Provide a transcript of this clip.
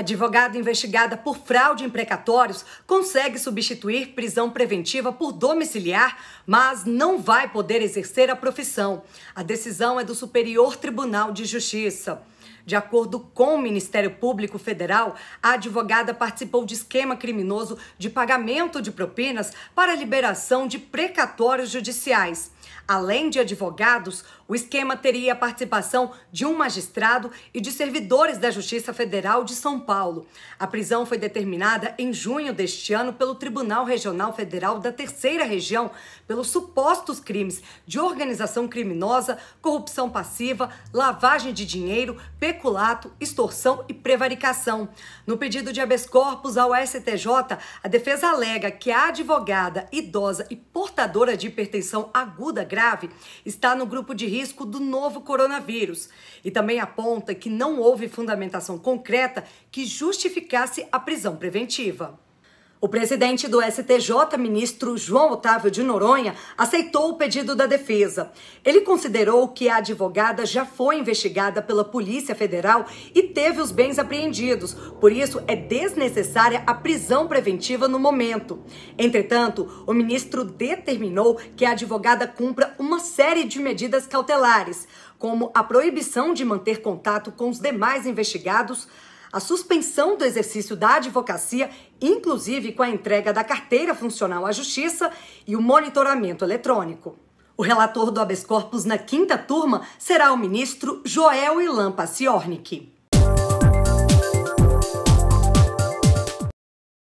Advogada investigada por fraude em precatórios consegue substituir prisão preventiva por domiciliar, mas não vai poder exercer a profissão. A decisão é do Superior Tribunal de Justiça. De acordo com o Ministério Público Federal, a advogada participou de esquema criminoso de pagamento de propinas para liberação de precatórios judiciais. Além de advogados, o esquema teria a participação de um magistrado e de servidores da Justiça Federal de São Paulo. A prisão foi determinada em junho deste ano pelo Tribunal Regional Federal da Terceira Região pelos supostos crimes de organização criminosa, corrupção passiva, lavagem de dinheiro, peculato, extorsão e prevaricação. No pedido de habeas corpus ao STJ, a defesa alega que a advogada idosa e portadora de hipertensão aguda aguda grave está no grupo de risco do novo coronavírus e também aponta que não houve fundamentação concreta que justificasse a prisão preventiva. O presidente do STJ, ministro João Otávio de Noronha, aceitou o pedido da defesa. Ele considerou que a advogada já foi investigada pela Polícia Federal e teve os bens apreendidos, por isso é desnecessária a prisão preventiva no momento. Entretanto, o ministro determinou que a advogada cumpra uma série de medidas cautelares, como a proibição de manter contato com os demais investigados, a suspensão do exercício da advocacia, inclusive com a entrega da carteira funcional à Justiça e o monitoramento eletrônico. O relator do habeas corpus na quinta turma será o ministro Joel Ilan Paciornik.